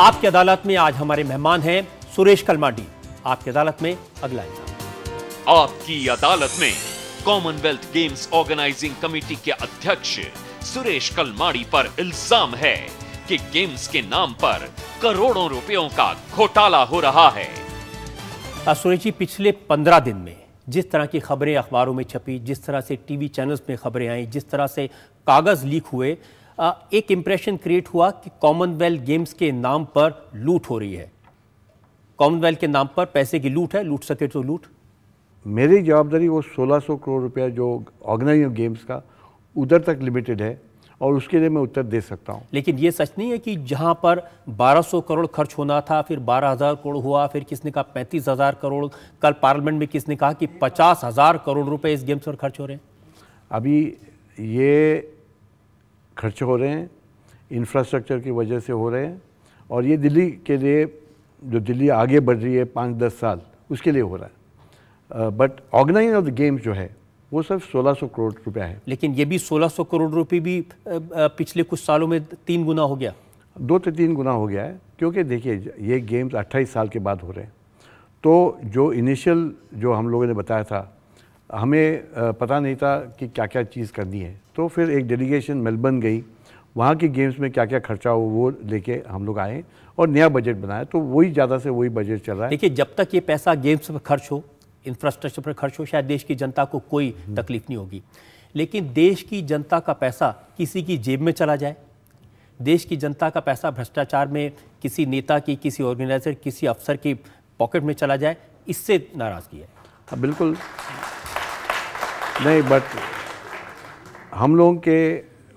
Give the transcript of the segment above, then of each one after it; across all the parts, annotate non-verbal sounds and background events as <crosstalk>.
आपकी अदालत में आज हमारे मेहमान हैं सुरेश कलमाडी आपकी अदालत में अगला इंसान आपकी अदालत में कॉमनवेल्थ गेम्स ऑर्गेनाइजिंग कमेटी के अध्यक्ष सुरेश कलमाड़ी पर इल्जाम है कि गेम्स के नाम पर करोड़ों रुपयों का घोटाला हो रहा है हाँ, सुरेश जी पिछले पंद्रह दिन में जिस तरह की खबरें अखबारों में छपी जिस तरह से टीवी चैनल्स में खबरें आई जिस तरह से कागज़ लीक हुए एक इम्प्रेशन क्रिएट हुआ कि कॉमनवेल्थ गेम्स के नाम पर लूट हो रही है कॉमनवेल्थ के नाम पर पैसे की लूट है लूट सके तो लूट मेरी जवाबदारी वो 1600 करोड़ रुपया जो ऑर्गेनाइज गेम्स का उधर तक लिमिटेड है और उसके लिए मैं उत्तर दे सकता हूँ लेकिन ये सच नहीं है कि जहाँ पर 1200 करोड़ खर्च होना था फिर 12000 करोड़ हुआ फिर किसने कहा हजार करोड़ कल पार्लियामेंट में किसने कहा कि हजार करोड़ रुपए इस गेम्स पर खर्च हो रहे हैं अभी ये खर्च हो रहे हैं इंफ्रास्ट्रक्चर की वजह से हो रहे हैं और ये दिल्ली के लिए जो दिल्ली आगे बढ़ रही है पाँच दस साल उसके लिए हो रहा है but organise of the games जो है वो सिर्फ 1600 करोड़ रुपया है लेकिन ये भी 1600 करोड़ रुपये भी पिछले कुछ सालों में तीन गुना हो गया दो से तीन गुना हो गया है क्योंकि देखिए ये गेम्स 28 साल के बाद हो रहे हैं तो जो इनिशियल जो हम लोगों ने बताया था हमें पता नहीं था कि क्या क्या चीज़ करनी है तो फिर एक डेलीगेशन मेलबर्न गई वहाँ के गेम्स में क्या क्या खर्चा हो वो लेके हम लोग आए और नया बजट बनाया तो वही ज़्यादा से वही बजट चल रहा है देखिए जब तक ये पैसा गेम्स पर खर्च हो इंफ्रास्ट्रक्चर पर खर्च हो शायद देश की जनता को कोई हम्म। तकलीफ नहीं होगी लेकिन देश की जनता का पैसा किसी की जेब में चला जाए देश की जनता का पैसा भ्रष्टाचार में किसी नेता की किसी ऑर्गेनाइजर किसी अफसर की पॉकेट में चला जाए इससे नाराज़गी है हाँ, बिल्कुल नहीं बट हम लोगों के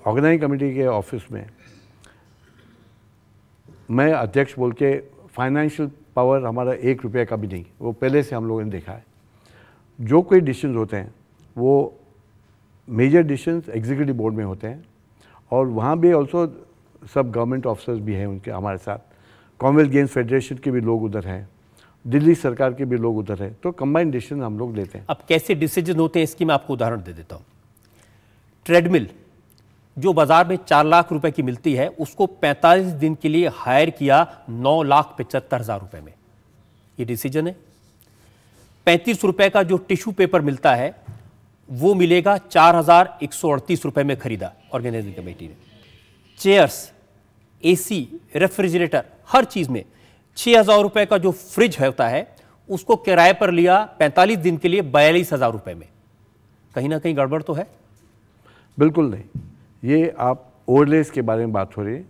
ऑर्गेनाइजिंग कमेटी के ऑफिस में मैं अध्यक्ष बोल के फाइनेंशियल पावर हमारा एक रुपये का भी नहीं वो पहले से हम लोगों ने देखा है जो कोई डिसीजन होते हैं वो मेजर डिसीजन एग्जीक्यूटिव बोर्ड में होते हैं और वहाँ भी ऑल्सो सब गवर्नमेंट ऑफिसर्स भी हैं उनके हमारे साथ कॉमनवेल्थ गेम्स फेडरेशन के भी लोग उधर हैं दिल्ली सरकार के भी लोग उधर हैं तो कंबाइंड डिसीजन हम लोग लेते हैं अब कैसे डिसीजन होते हैं इसकी मैं आपको उदाहरण दे देता हूँ ट्रेडमिल जो बाजार में चार लाख रुपए की मिलती है उसको 45 दिन के लिए हायर किया नौ लाख पचहत्तर हजार रुपए में ये डिसीजन है पैंतीस रुपए का जो टिश्यू पेपर मिलता है वो मिलेगा चार हजार एक सौ अड़तीस रुपए में खरीदा ऑर्गेनाइजिंग कमेटी ने चेयर्स एसी रेफ्रिजरेटर हर चीज में छह हजार रुपए का जो फ्रिज होता है उसको किराए पर लिया पैंतालीस दिन के लिए बयालीस हजार रुपए में कहीं ना कहीं गड़बड़ तो है बिल्कुल नहीं ये आप ओवरलेस के बारे में बात हो रही है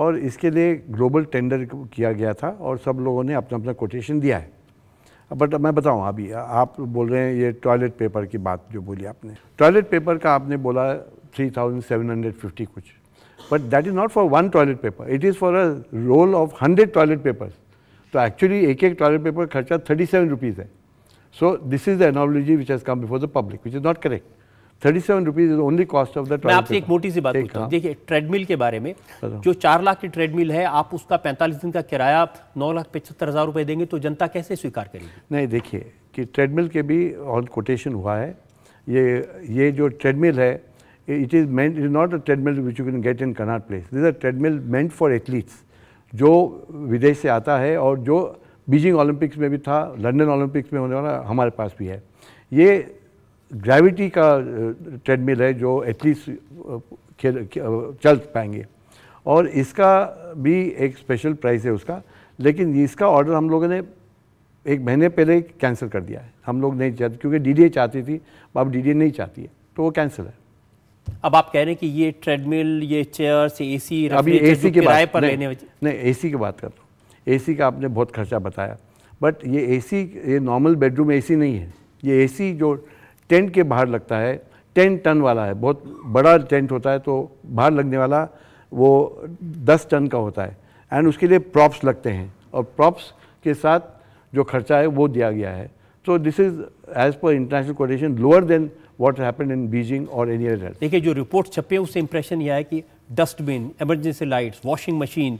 और इसके लिए ग्लोबल टेंडर किया गया था और सब लोगों ने अपना अपना कोटेशन दिया है बट मैं बताऊं अभी आप बोल रहे हैं ये टॉयलेट पेपर की बात जो बोली आपने टॉयलेट पेपर का आपने बोला 3750 कुछ but that is not for one toilet paper it is for a roll of hundred toilet papers तो एक्चुअली एक एक टॉयलेट पेपर खर्चा थर्टी सेवन रुपीज़ है so this is the analogy which has come before the public which is not correct thirty seven rupees is only cost of the मैं आपसे एक मोटी सी बात हाँ। देखिए ट्रेडमिल के बारे में जो चार लाख की ट्रेडमिल है आप उसका पैंतालीस दिन का किराया नौ लाख पचहत्तर हज़ार रुपये देंगे तो जनता कैसे स्वीकार करेगी नहीं देखिए कि ट्रेडमिल के भी ऑन कोटेशन हुआ है ये ये जो ट्रेडमिल है it is meant is not a treadmill which you can get in Connaught Place this a treadmill meant for athletes जो विदेश से आता है और जो बीजिंग ओलंपिक्स में भी था लंदन ओलंपिक्स में होने वाला हमारे पास भी है ये ग्रेविटी का ट्रेडमिल है जो एथलीट्स खेल चल पाएंगे और इसका भी एक स्पेशल प्राइस है उसका लेकिन इसका ऑर्डर हम लोगों ने एक महीने पहले कैंसिल कर दिया है हम लोग नहीं चाहते क्योंकि डीडीए चाहती थी अब डीडीए नहीं चाहती है तो वो कैंसिल है अब आप कह रहे हैं कि ये ट्रेडमिल ये चेयर्स ए सी अभी ए सी के बारे पर नहीं ए सी की बात कर रहा हूँ ए सी का आपने बहुत खर्चा बताया बट ये ए सी ये नॉर्मल बेडरूम ए सी नहीं है ये ए सी जो टेंट के बाहर लगता है टेन टन वाला है बहुत बड़ा टेंट होता है तो बाहर लगने वाला वो दस टन का होता है एंड उसके लिए प्रॉप्स लगते हैं और प्रॉप्स के साथ जो खर्चा है वो दिया गया है तो this is as per international quotation lower than what happen in Beijing और एनी अदर देखिए जो रिपोर्ट छपे उससे इंप्रेशन यह है कि dustbin emergency lights washing machine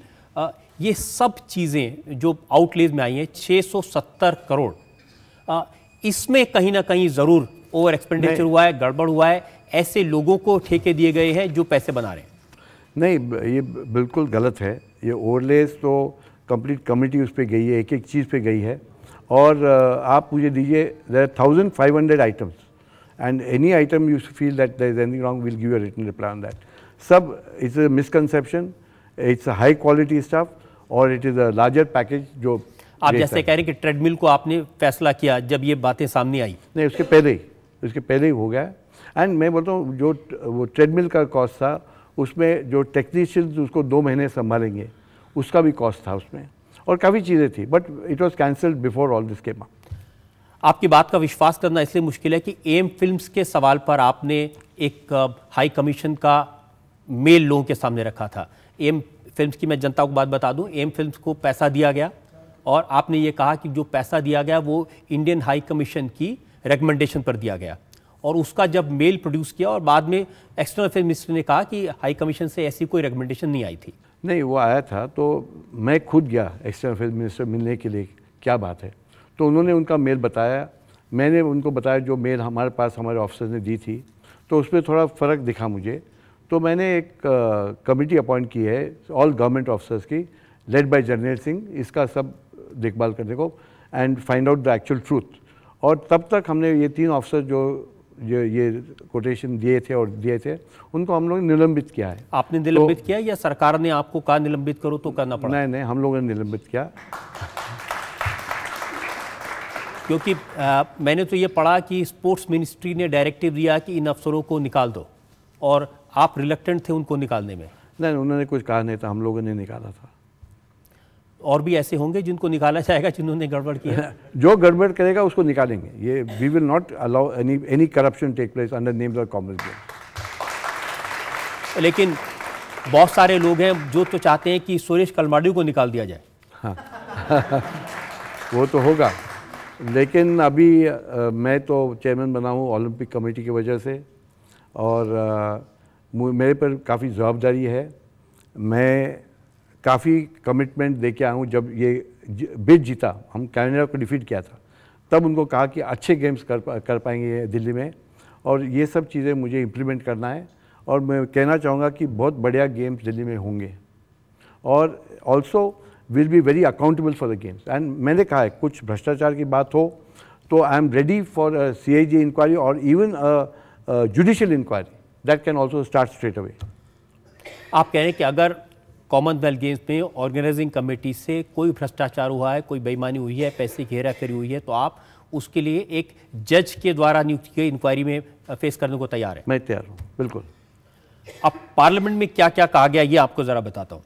ये सब चीज़ें जो आउटलेज में आई हैं 670 करोड़ इसमें कहीं ना कहीं ज़रूर ओवर एक्सपेंडिचर हुआ है गड़बड़ हुआ है ऐसे लोगों को ठेके दिए गए हैं जो पैसे बना रहे हैं नहीं ये बिल्कुल गलत है ये ओवरलेस तो कंप्लीट कमिटी उस पर गई है एक एक चीज़ पे गई है और आप मुझे दीजिए there thousand five hundred items and any item you feel that there is any wrong will give return reply on that सब it's a misconception it's a high quality staff और it is a larger package जो आप जैसे कह रहे हैं कि treadmill को आपने फैसला किया जब ये बातें सामने आई नहीं उसके पहले ही इसके पहले ही हो गया है एंड मैं बोलता हूँ जो वो ट्रेडमिल का कॉस्ट था उसमें जो टेक्नीशियंस उसको दो महीने संभालेंगे उसका भी कॉस्ट था उसमें और काफ़ी चीज़ें थी but it was cancelled before all this came आपकी बात का विश्वास करना इसलिए मुश्किल है कि एम फिल्म्स के सवाल पर आपने एक हाई कमीशन का मेल लोगों के सामने रखा था एम फिल्म्स की मैं जनता को बात बता दूं एम फिल्म्स को पैसा दिया गया और आपने ये कहा कि जो पैसा दिया गया वो इंडियन हाई कमीशन की रिकमेंडेशन पर दिया गया और उसका जब मेल प्रोड्यूस किया और बाद में एक्सटर्नल अफेयर मिनिस्टर ने कहा कि हाई कमीशन से ऐसी कोई रिकमेंडेशन नहीं आई थी नहीं वो आया था तो मैं खुद गया एक्सटर्नल अफेयर मिनिस्टर मिलने के लिए क्या बात है तो उन्होंने उनका मेल बताया मैंने उनको बताया जो मेल हमारे पास हमारे ऑफिसर ने दी थी तो उसमें थोड़ा फ़र्क दिखा मुझे तो मैंने एक कमेटी अपॉइंट की है ऑल गवर्नमेंट ऑफिसर्स की लेड बाय जरनेल सिंह इसका सब देखभाल करने को and find out the actual truth और तब तक हमने ये तीन ऑफिसर जो ये ये कोटेशन दिए थे और दिए थे उनको हम लोग निलंबित किया है आपने तो निलंबित तो, किया या सरकार ने आपको कहा निलंबित करो तो करना पड़ा नहीं नहीं हम लोगों ने निलंबित किया क्योंकि आ, मैंने तो ये पढ़ा कि स्पोर्ट्स मिनिस्ट्री ने डायरेक्टिव दिया कि इन अफसरों को निकाल दो और आप रिलेक्टेंट थे उनको निकालने में नहीं उन्होंने कुछ कहा नहीं था हम लोगों ने निकाला था और भी ऐसे होंगे जिनको निकाला जाएगा जिन्होंने गड़बड़ किया <laughs> जो गड़बड़ करेगा उसको निकालेंगे ये we will not allow any any corruption take place under names और कॉमर्स लेकिन बहुत सारे लोग हैं जो तो चाहते हैं कि सुरेश कलमाड़ी को निकाल दिया जाए हाँ <laughs> वो तो होगा लेकिन अभी आ, मैं तो चेयरमैन बना हूँ ओलंपिक कमेटी की वजह से और आ, मेरे पर काफ़ी जवाबदारी है मैं काफ़ी कमिटमेंट दे के आया हूँ जब ये बिट जीता हम कैनेडा को डिफीट किया था तब उनको कहा कि अच्छे गेम्स कर कर पाएंगे दिल्ली में और ये सब चीज़ें मुझे इम्प्लीमेंट करना है और मैं कहना चाहूँगा कि बहुत बढ़िया गेम्स दिल्ली में होंगे और also will be very accountable for the games and मैंने कहा है कुछ भ्रष्टाचार की बात हो तो I am ready for C I G inquiry और even judicial inquiry that can also start straight away आप कह रहे हैं कि अगर कॉमनवेल्थ गेम्स में ऑर्गेनाइजिंग कमेटी से कोई भ्रष्टाचार हुआ है कोई बेईमानी हुई है पैसे की हेराफेरी हुई है तो आप उसके लिए एक जज के द्वारा नियुक्त की इंक्वायरी में फेस करने को तैयार है मैं तैयार हूँ बिल्कुल अब पार्लियामेंट में क्या क्या कहा गया ये आपको ज़रा बताता हूँ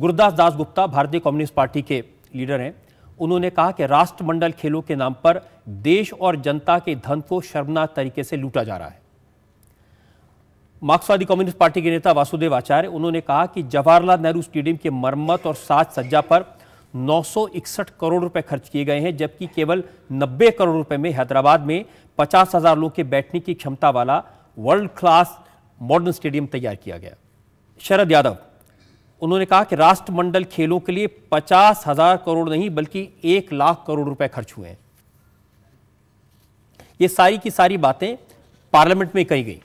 गुरुदास दास गुप्ता भारतीय कम्युनिस्ट पार्टी के लीडर हैं उन्होंने कहा कि राष्ट्रमंडल खेलों के नाम पर देश और जनता के धन को शर्मनाक तरीके से लूटा जा रहा है मार्क्सवादी कम्युनिस्ट पार्टी के नेता वासुदेव आचार्य उन्होंने कहा कि जवाहरलाल नेहरू स्टेडियम के मरम्मत और साज सज्जा पर 961 करोड़ रुपए खर्च किए गए हैं जबकि केवल 90 करोड़ रुपए में हैदराबाद में पचास हजार लोग के बैठने की क्षमता वाला वर्ल्ड क्लास मॉडर्न स्टेडियम तैयार किया गया शरद यादव उन्होंने कहा कि राष्ट्रमंडल खेलों के लिए पचास हजार करोड़ नहीं बल्कि एक लाख करोड़ रुपए खर्च हुए हैं ये सारी की सारी बातें पार्लियामेंट में कही गई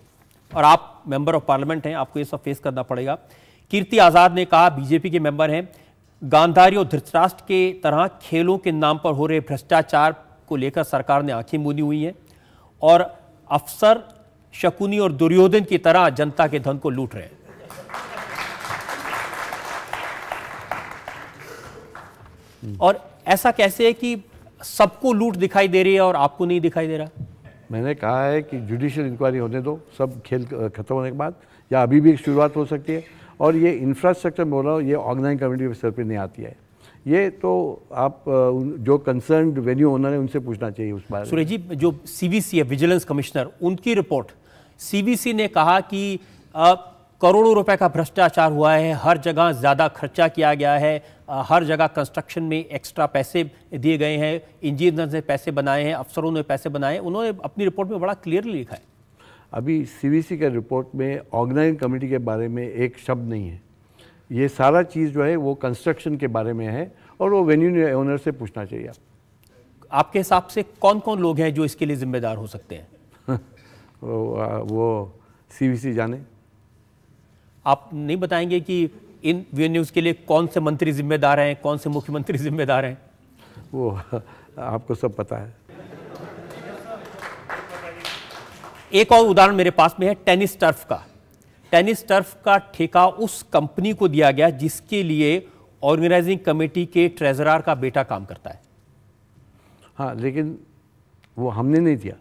और आप मेंबर ऑफ पार्लियामेंट हैं आपको ये सब फेस करना पड़ेगा कीर्ति आज़ाद ने कहा बीजेपी के मेंबर हैं गांधारी और धृतराष्ट्र के तरह खेलों के नाम पर हो रहे भ्रष्टाचार को लेकर सरकार ने आंखें मूंदी हुई हैं और अफसर शकुनी और दुर्योधन की तरह जनता के धन को लूट रहे हैं और ऐसा कैसे है कि सबको लूट दिखाई दे रही है और आपको नहीं दिखाई दे रहा मैंने कहा है कि जुडिशियल इंक्वायरी होने दो सब खेल खत्म होने के बाद या अभी भी एक शुरुआत हो सकती है और ये इंफ्रास्ट्रक्चर बोल रहा हूँ ये ऑर्गेनाइज कमेटी के स्तर पर नहीं आती है ये तो आप जो कंसर्न वेन्यू ओनर है उनसे पूछना चाहिए उस बारे सुरेश जी जो सीबीसी है विजिलेंस कमिश्नर उनकी रिपोर्ट सीबीसी ने कहा कि करोड़ों रुपए का भ्रष्टाचार हुआ है हर जगह ज़्यादा खर्चा किया गया है हर जगह कंस्ट्रक्शन में एक्स्ट्रा पैसे दिए गए हैं इंजीनियर ने पैसे बनाए हैं अफसरों ने पैसे बनाए हैं उन्होंने अपनी रिपोर्ट में बड़ा क्लियरली लिखा है अभी सी के रिपोर्ट में ऑर्गेनाइजिंग कमेटी के बारे में एक शब्द नहीं है ये सारा चीज़ जो है वो कंस्ट्रक्शन के बारे में है और वो वेन्यू ओनर से पूछना चाहिए आप आपके हिसाब से कौन कौन लोग हैं जो इसके लिए जिम्मेदार हो सकते हैं <laughs> वो, सी जाने आप नहीं बताएंगे कि इन न्यूज़ के लिए कौन से मंत्री जिम्मेदार हैं कौन से मुख्यमंत्री जिम्मेदार हैं वो आपको सब पता है एक और उदाहरण मेरे पास में है टेनिस टर्फ का टेनिस टर्फ का ठेका उस कंपनी को दिया गया जिसके लिए ऑर्गेनाइजिंग कमेटी के ट्रेजरार का बेटा काम करता है हाँ लेकिन वो हमने नहीं दिया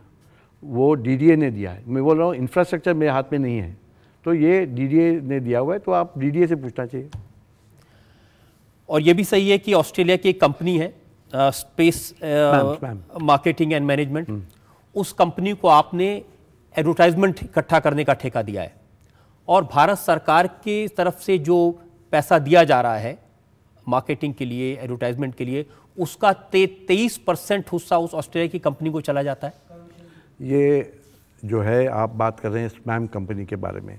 वो डीडीए ने दिया है मैं बोल रहा हूँ इंफ्रास्ट्रक्चर मेरे हाथ में नहीं है तो ये डीडीए ने दिया हुआ है तो आप डीडीए से पूछना चाहिए और ये भी सही है कि ऑस्ट्रेलिया की एक कंपनी है स्पेस मार्केटिंग एंड मैनेजमेंट हम्म। उस कंपनी को आपने एडवर्टाइजमेंट इकट्ठा करने का ठेका दिया है और भारत सरकार के तरफ से जो पैसा दिया जा रहा है मार्केटिंग के लिए एडवर्टाइजमेंट के लिए उसका ते, तेईस परसेंट हिस्सा उस ऑस्ट्रेलिया की कंपनी को चला जाता है ये जो है आप बात कर रहे हैं स्मैम कंपनी के बारे में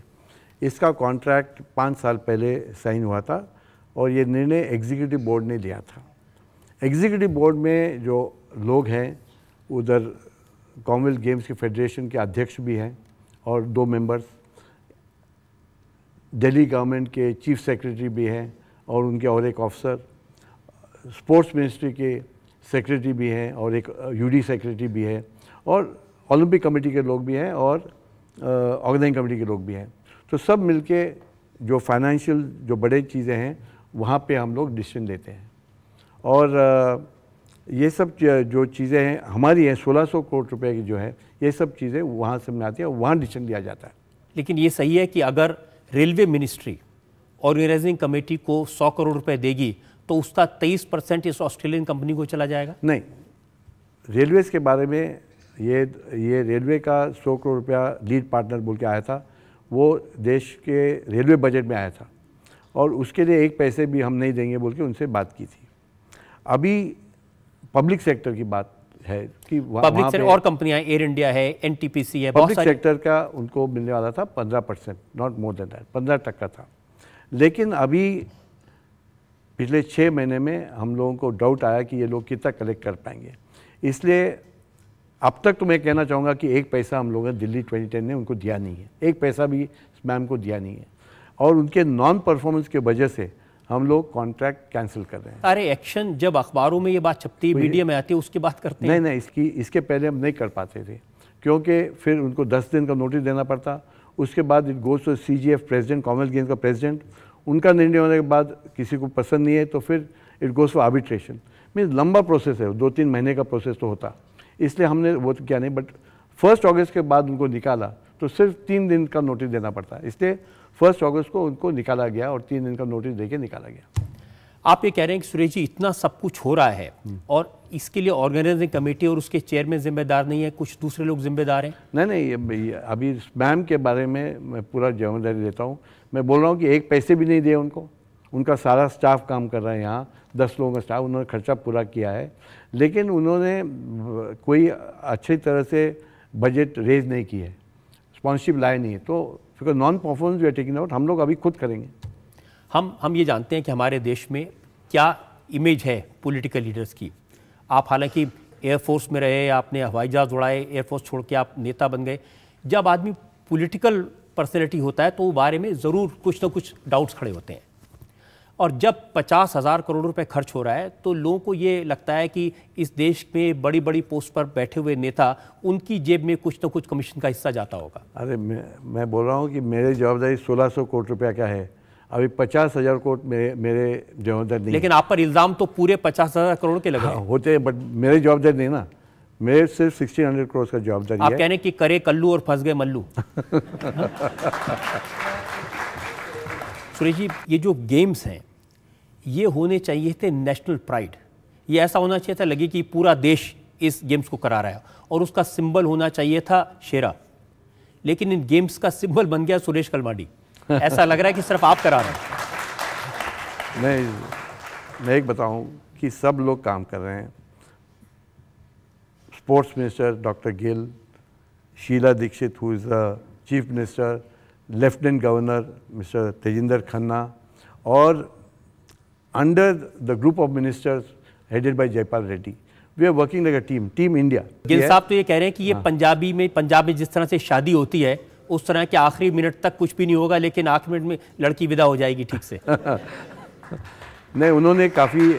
इसका कॉन्ट्रैक्ट पाँच साल पहले साइन हुआ था और ये निर्णय एग्जीक्यूटिव बोर्ड ने लिया था एग्जीक्यूटिव बोर्ड में जो लोग हैं उधर कॉमनवेल्थ गेम्स के फेडरेशन के अध्यक्ष भी हैं और दो मेंबर्स दिल्ली गवर्नमेंट के चीफ सेक्रेटरी भी हैं और उनके और एक ऑफिसर स्पोर्ट्स मिनिस्ट्री के सेक्रेटरी भी हैं और एक यूडी uh, सेक्रेटरी भी है और ओलंपिक कमेटी के लोग भी हैं और ऑर्गेनाइजिंग uh, कमेटी के लोग भी हैं तो सब मिलके जो फाइनेंशियल जो बड़े चीज़ें हैं वहाँ पे हम लोग डिसीजन लेते हैं और ये सब जो चीज़ें हैं हमारी हैं 1600 करोड़ रुपए की जो है ये सब चीज़ें वहाँ से मैं आती है वहाँ डिसीजन लिया जाता है लेकिन ये सही है कि अगर रेलवे मिनिस्ट्री ऑर्गेनाइजिंग कमेटी को 100 करोड़ रुपए देगी तो उसका 23 परसेंट इस ऑस्ट्रेलियन कंपनी को चला जाएगा नहीं रेलवेज़ के बारे में ये ये रेलवे का 100 करोड़ रुपया लीड पार्टनर बोल के आया था वो देश के रेलवे बजट में आया था और उसके लिए एक पैसे भी हम नहीं देंगे बोल के उनसे बात की थी अभी पब्लिक सेक्टर की बात है कि पब्लिक सेक्टर और कंपनियां एयर इंडिया है एनटीपीसी है पब्लिक सेक्टर का उनको मिलने वाला था पंद्रह percent not more than that पंद्रह तक का था लेकिन अभी पिछले छः महीने में हम लोगों को डाउट आया कि ये लोग कितना कलेक्ट कर पाएंगे इसलिए अब तक तो मैं कहना चाहूँगा कि एक पैसा हम लोगों ने दिल्ली 2010 ने उनको दिया नहीं है एक पैसा भी मैम को दिया नहीं है और उनके नॉन परफॉर्मेंस की वजह से हम लोग कॉन्ट्रैक्ट कैंसिल कर रहे हैं अरे एक्शन जब अखबारों में ये बात छपती है मीडिया में आती है उसकी बात करते नहीं नहीं इसकी इसके पहले हम नहीं कर पाते थे क्योंकि फिर उनको दस दिन का नोटिस देना पड़ता उसके बाद it goes to C G F president Commonwealth Games का प्रेजिडेंट उनका निर्णय होने के बाद किसी को पसंद नहीं है तो फिर it goes to arbitration means लंबा प्रोसेस है दो तीन महीने का प्रोसेस तो होता इसलिए हमने वो तो किया नहीं बट फर्स्ट अगस्त के बाद उनको निकाला तो सिर्फ तीन दिन का नोटिस देना पड़ता है इसलिए फर्स्ट अगस्त को उनको निकाला गया और तीन दिन का नोटिस दे निकाला गया आप ये कह रहे हैं कि सुरेश जी इतना सब कुछ हो रहा है हम्म। और इसके लिए ऑर्गेनाइजिंग कमेटी और उसके चेयरमैन जिम्मेदार नहीं है कुछ दूसरे लोग जिम्मेदार हैं नहीं नहीं ये अभी मैम के बारे में मैं पूरा जिम्मेदारी देता हूँ मैं बोल रहा हूँ कि एक पैसे भी नहीं दिए उनको उनका सारा स्टाफ काम कर रहा है यहाँ दस लोगों का स्टाफ उन्होंने खर्चा पूरा किया है लेकिन उन्होंने कोई अच्छी तरह से बजट रेज नहीं किया है स्पॉन्सरशिप लाए नहीं है तो because non performance we are taking out हम लोग अभी खुद करेंगे हम हम ये जानते हैं कि हमारे देश में क्या इमेज है पॉलिटिकल लीडर्स की आप हालांकि एयरफोर्स में रहे आपने हवाई जहाज़ उड़ाए एयरफोर्स छोड़ के आप नेता बन गए जब आदमी पॉलिटिकल पर्सनैलिटी होता है तो बारे में ज़रूर कुछ ना कुछ डाउट्स खड़े होते हैं और जब पचास हज़ार करोड़ रुपए खर्च हो रहा है तो लोगों को ये लगता है कि इस देश में बड़ी बड़ी पोस्ट पर बैठे हुए नेता उनकी जेब में कुछ ना कुछ कमीशन का हिस्सा जाता होगा अरे मैं मैं बोल रहा हूँ कि मेरे जवाबदारी सोलह सौ करोड़ रुपया का है अभी पचास हज़ार करोड़ मेरे मेरे जवाबदारी नहीं लेकिन आप पर इल्ज़ाम तो पूरे पचास हज़ार करोड़ के लगे हाँ, होते हैं बट मेरे जवाबदारी नहीं ना मेरे सिर्फ सिक्सटीन हंड्रेड करोड़ का जवाबदारी आप कहने की करे कल्लू और फंस गए मल्लू <laughs> <laughs> सुरेश जी ये जो गेम्स हैं ये होने चाहिए थे नेशनल प्राइड ये ऐसा होना चाहिए था लगे कि पूरा देश इस गेम्स को करा रहा है और उसका सिंबल होना चाहिए था शेरा लेकिन इन गेम्स का सिंबल बन गया सुरेश कलमाडी ऐसा लग रहा है कि सिर्फ आप करा रहे हैं मैं मैं एक बताऊं कि सब लोग काम कर रहे हैं sports minister doctor Gill Sheila Dikshit who is the chief minister lieutenant governor mister Tejinder Khanna और under the group of ministers headed by Jaipal Reddy we are working like a team team India Gill साहब तो ये कह रहे हैं कि ये हाँ। पंजाबी में पंजाब में जिस तरह से शादी होती है उस तरह के आखिरी मिनट तक कुछ भी नहीं होगा लेकिन आखिरी मिनट में लड़की विदा हो जाएगी ठीक से <laughs> नहीं उन्होंने काफ़ी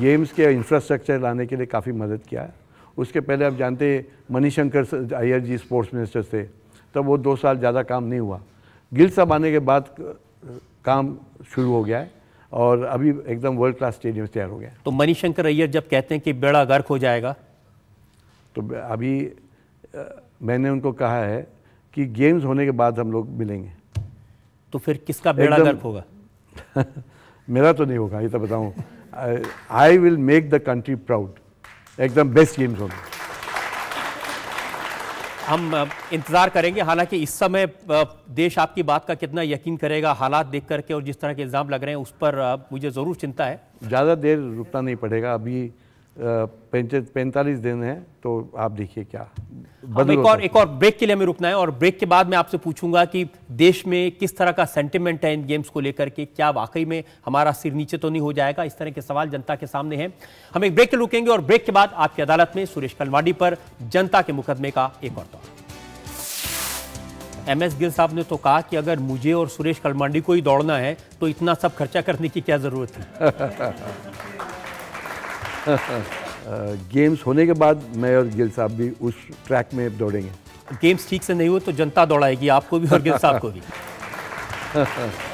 गेम्स के इंफ्रास्ट्रक्चर लाने के लिए काफ़ी मदद किया है उसके पहले आप जानते शंकर अय्यर जी स्पोर्ट्स मिनिस्टर थे तब वो दो साल ज़्यादा काम नहीं हुआ गिल साहब आने के बाद काम शुरू हो गया है और अभी एकदम वर्ल्ड क्लास स्टेडियम तैयार हो गया तो मनी शंकर अय्यर जब कहते हैं कि बेड़ा गर्क हो जाएगा तो अभी मैंने उनको कहा है कि गेम्स होने के बाद हम लोग मिलेंगे तो फिर किसका बेड़ा गर्क होगा <laughs> मेरा तो नहीं होगा ये तो बताऊँ I will make the country proud एकदम बेस्ट गेम्स होंगे हम इंतज़ार करेंगे हालांकि इस समय देश आपकी बात का कितना यकीन करेगा हालात देख करके और जिस तरह के इल्ज़ाम लग रहे हैं उस पर मुझे ज़रूर चिंता है ज़्यादा देर रुकना नहीं पड़ेगा अभी पैंतालीस दिन है तो आप देखिए क्या हम एक और एक और ब्रेक के लिए हमें रुकना है और ब्रेक के बाद मैं आपसे पूछूंगा कि देश में किस तरह का सेंटिमेंट है इन गेम्स को लेकर के क्या वाकई में हमारा सिर नीचे तो नहीं हो जाएगा इस तरह के सवाल जनता के सामने हैं हम एक ब्रेक के रुकेंगे और ब्रेक के बाद आपकी अदालत में सुरेश कलवाड़ी पर जनता के मुकदमे का एक और दौर एम एस गिल साहब ने तो कहा कि अगर मुझे और सुरेश कलमांडी को ही दौड़ना है तो इतना सब खर्चा करने की क्या ज़रूरत है <laughs> <laughs> गेम्स होने के बाद मैं और गिल साहब भी उस ट्रैक में दौड़ेंगे गेम्स ठीक से नहीं हुए तो जनता दौड़ाएगी आपको भी और गिल साहब को भी <laughs>